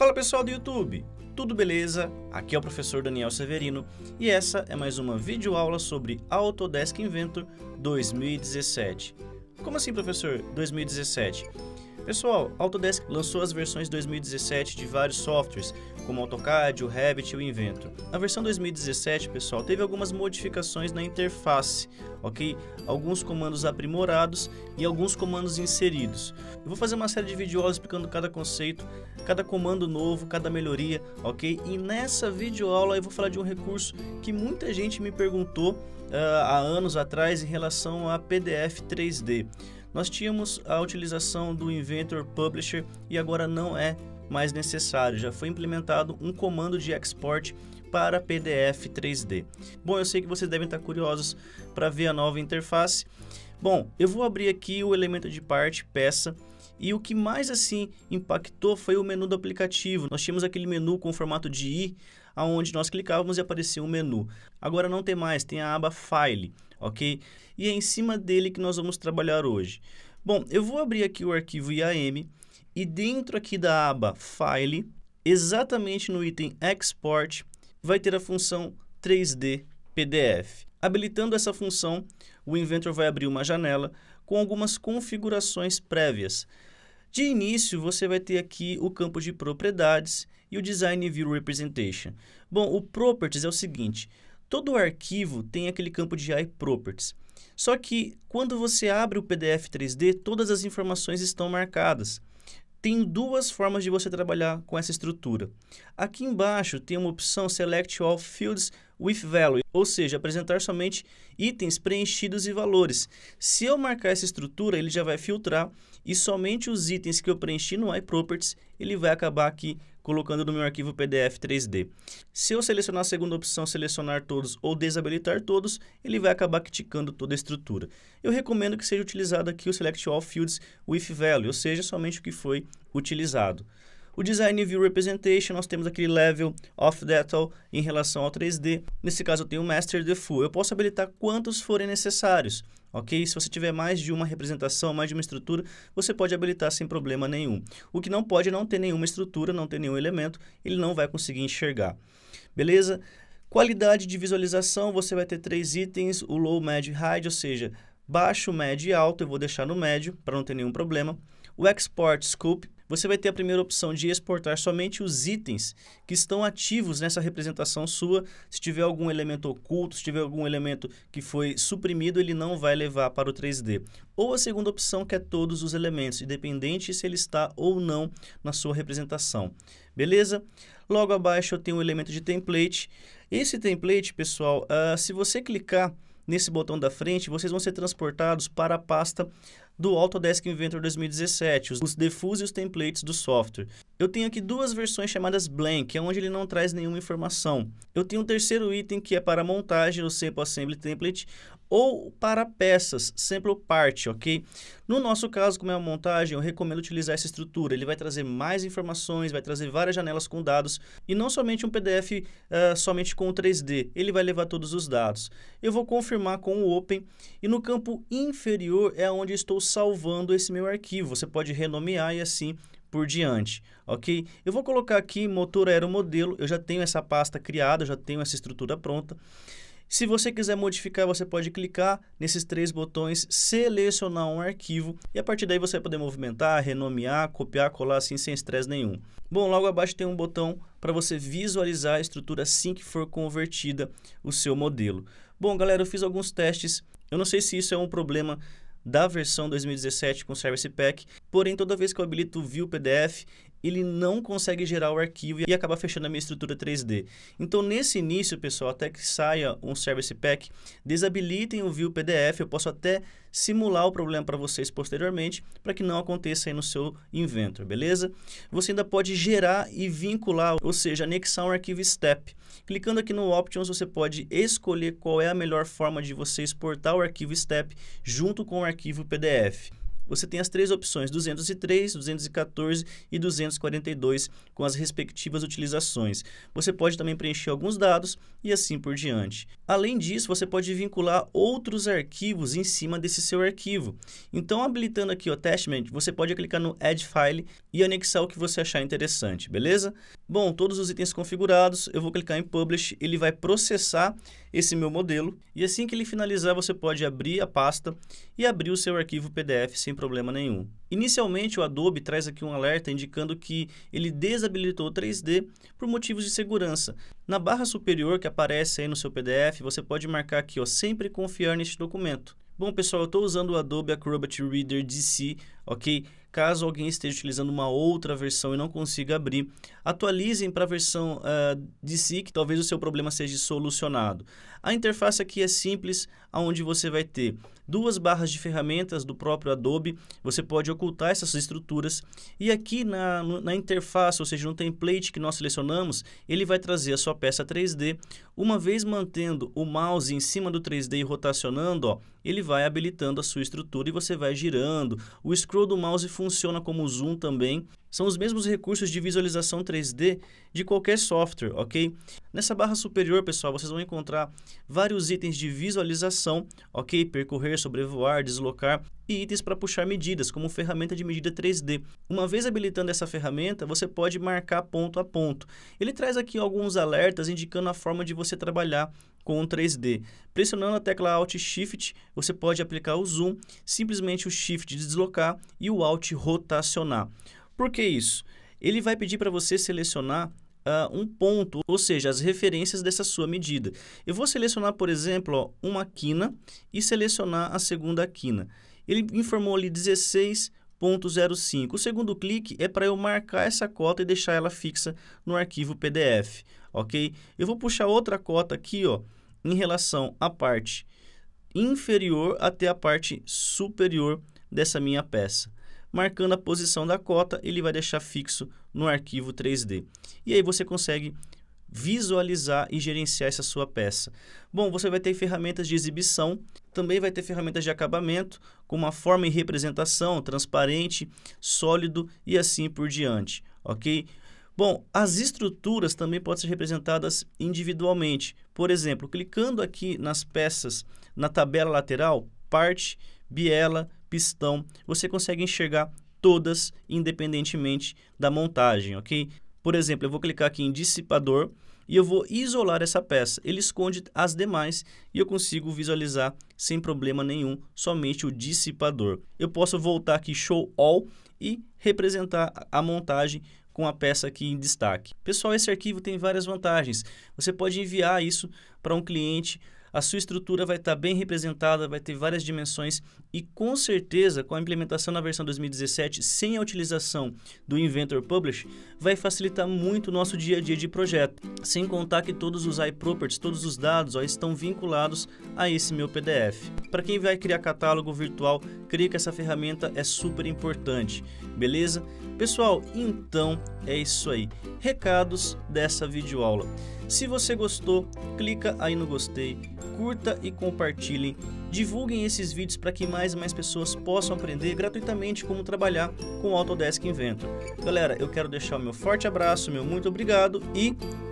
Fala pessoal do YouTube, tudo beleza? Aqui é o professor Daniel Severino e essa é mais uma videoaula sobre Autodesk Inventor 2017. Como assim, professor? 2017? Pessoal, Autodesk lançou as versões 2017 de vários softwares, como AutoCAD, o Revit e o Inventor. A versão 2017, pessoal, teve algumas modificações na interface, ok? Alguns comandos aprimorados e alguns comandos inseridos. Eu vou fazer uma série de videoaulas explicando cada conceito, cada comando novo, cada melhoria, ok? E nessa videoaula eu vou falar de um recurso que muita gente me perguntou uh, há anos atrás em relação a PDF 3D. Nós tínhamos a utilização do Inventor Publisher e agora não é mais necessário. Já foi implementado um comando de export para PDF 3D. Bom, eu sei que vocês devem estar curiosos para ver a nova interface. Bom, eu vou abrir aqui o elemento de parte, peça, e o que mais assim impactou foi o menu do aplicativo. Nós tínhamos aquele menu com formato de i, aonde nós clicávamos e aparecia um menu. Agora não tem mais, tem a aba File, ok? E é em cima dele que nós vamos trabalhar hoje. Bom, eu vou abrir aqui o arquivo IAM e dentro aqui da aba File, exatamente no item Export, vai ter a função 3D PDF. Habilitando essa função, o Inventor vai abrir uma janela com algumas configurações prévias. De início, você vai ter aqui o campo de propriedades e o Design View Representation. Bom, o Properties é o seguinte, todo arquivo tem aquele campo de AI Properties. Só que quando você abre o PDF 3D, todas as informações estão marcadas. Tem duas formas de você trabalhar com essa estrutura. Aqui embaixo tem uma opção Select All Fields with Value, ou seja, apresentar somente itens preenchidos e valores. Se eu marcar essa estrutura, ele já vai filtrar e somente os itens que eu preenchi no iProperties, ele vai acabar aqui colocando no meu arquivo PDF 3D. Se eu selecionar a segunda opção, selecionar todos ou desabilitar todos, ele vai acabar criticando toda a estrutura. Eu recomendo que seja utilizado aqui o Select All Fields with Value, ou seja, somente o que foi utilizado. O Design View Representation, nós temos aquele level of detail em relação ao 3D. Nesse caso, eu tenho Master Default. Eu posso habilitar quantos forem necessários ok? Se você tiver mais de uma representação, mais de uma estrutura, você pode habilitar sem problema nenhum. O que não pode é não ter nenhuma estrutura, não ter nenhum elemento, ele não vai conseguir enxergar. Beleza? Qualidade de visualização, você vai ter três itens, o low, médio e high, ou seja, baixo, médio e alto, eu vou deixar no médio para não ter nenhum problema. O export scope, você vai ter a primeira opção de exportar somente os itens que estão ativos nessa representação sua. Se tiver algum elemento oculto, se tiver algum elemento que foi suprimido, ele não vai levar para o 3D. Ou a segunda opção, que é todos os elementos, independente se ele está ou não na sua representação. Beleza? Logo abaixo eu tenho o elemento de template. Esse template, pessoal, uh, se você clicar nesse botão da frente, vocês vão ser transportados para a pasta do Autodesk Inventor 2017, os defus e os templates do software. Eu tenho aqui duas versões chamadas blank, é onde ele não traz nenhuma informação. Eu tenho um terceiro item que é para montagem o Sample Assembly Template, ou para peças, sempre parte, ok? No nosso caso, como é uma montagem, eu recomendo utilizar essa estrutura. Ele vai trazer mais informações, vai trazer várias janelas com dados e não somente um PDF uh, ah, somente com o 3D. Ele vai levar todos os dados. Eu vou confirmar com o Open e no campo inferior é onde estou salvando esse meu arquivo. Você pode renomear e assim por diante, ok? Eu vou colocar aqui motor aeromodelo, eu já tenho essa pasta criada, já tenho essa estrutura pronta. Se você quiser modificar, você pode clicar nesses três botões, selecionar um arquivo e a partir daí você vai poder movimentar, renomear, copiar, colar assim sem estresse nenhum. Bom, logo abaixo tem um botão para você visualizar a estrutura assim que for convertida o seu modelo. Bom, galera, eu fiz alguns testes. Eu não sei se isso é um problema da versão 2017 com o Service Pack, porém toda vez que eu habilito o View PDF, ele não consegue gerar o arquivo e acaba fechando a minha estrutura 3D. Então, nesse início, pessoal, até que saia um Service Pack, desabilitem o View PDF, eu posso até simular o problema para vocês posteriormente, para que não aconteça aí no seu Inventor, beleza? Você ainda pode gerar e vincular, ou seja, anexar um arquivo STEP. Clicando aqui no Options, você pode escolher qual é a melhor forma de você exportar o arquivo STEP junto com o arquivo PDF você tem as três opções, 203, 214 e 242, com as respectivas utilizações. Você pode também preencher alguns dados e assim por diante. Além disso, você pode vincular outros arquivos em cima desse seu arquivo. Então, habilitando aqui o attachment, você pode clicar no Add File e anexar o que você achar interessante, beleza? Bom, todos os itens configurados, eu vou clicar em Publish, ele vai processar esse meu modelo e assim que ele finalizar, você pode abrir a pasta e abrir o seu arquivo PDF sem problema nenhum. Inicialmente, o Adobe traz aqui um alerta indicando que ele desabilitou o 3D por motivos de segurança. Na barra superior que aparece aí no seu PDF, você pode marcar aqui, ó, sempre confiar neste documento. Bom, pessoal, eu estou usando o Adobe Acrobat Reader DC ok? Caso alguém esteja utilizando uma outra versão e não consiga abrir, atualizem para a versão uh, de si, que talvez o seu problema seja solucionado. A interface aqui é simples, onde você vai ter duas barras de ferramentas do próprio Adobe, você pode ocultar essas estruturas, e aqui na, na interface, ou seja, no template que nós selecionamos, ele vai trazer a sua peça 3D, uma vez mantendo o mouse em cima do 3D e rotacionando, ó, ele vai habilitando a sua estrutura e você vai girando, o scroll do mouse funciona como zoom também. São os mesmos recursos de visualização 3D de qualquer software, ok? Nessa barra superior, pessoal, vocês vão encontrar vários itens de visualização, ok? Percorrer, sobrevoar, deslocar e itens para puxar medidas, como ferramenta de medida 3D. Uma vez habilitando essa ferramenta, você pode marcar ponto a ponto. Ele traz aqui alguns alertas indicando a forma de você trabalhar com o 3D. Pressionando a tecla Alt Shift, você pode aplicar o zoom, simplesmente o Shift deslocar e o Alt rotacionar. Por que isso? Ele vai pedir para você selecionar uh, um ponto, ou seja, as referências dessa sua medida. Eu vou selecionar, por exemplo, ó, uma quina e selecionar a segunda quina. Ele informou ali 16 O segundo clique é para eu marcar essa cota e deixar ela fixa no arquivo PDF ok? Eu vou puxar outra cota aqui, ó, em relação à parte inferior até a parte superior dessa minha peça. Marcando a posição da cota, ele vai deixar fixo no arquivo 3D. E aí você consegue visualizar e gerenciar essa sua peça. Bom, você vai ter ferramentas de exibição, também vai ter ferramentas de acabamento, com uma forma e representação transparente, sólido e assim por diante, ok? Bom, as estruturas também podem ser representadas individualmente. Por exemplo, clicando aqui nas peças na tabela lateral, parte, biela, pistão, você consegue enxergar todas independentemente da montagem, ok? Por exemplo, eu vou clicar aqui em dissipador e eu vou isolar essa peça. Ele esconde as demais e eu consigo visualizar sem problema nenhum somente o dissipador. Eu posso voltar aqui show all e representar a montagem com a peça aqui em destaque. Pessoal, esse arquivo tem várias vantagens. Você pode enviar isso para um cliente a sua estrutura vai estar bem representada, vai ter várias dimensões e com certeza com a implementação na versão 2017 sem a utilização do Inventor Publish vai facilitar muito o nosso dia a dia de projeto, sem contar que todos os iProperties, todos os dados ó, estão vinculados a esse meu PDF. Para quem vai criar catálogo virtual, creio que essa ferramenta é super importante beleza? Pessoal, então é isso aí. Recados dessa videoaula. Se você gostou, clica aí no gostei, curta e compartilhe. Divulguem esses vídeos para que mais e mais pessoas possam aprender gratuitamente como trabalhar com o Autodesk Inventor. Galera, eu quero deixar o meu forte abraço, meu muito obrigado e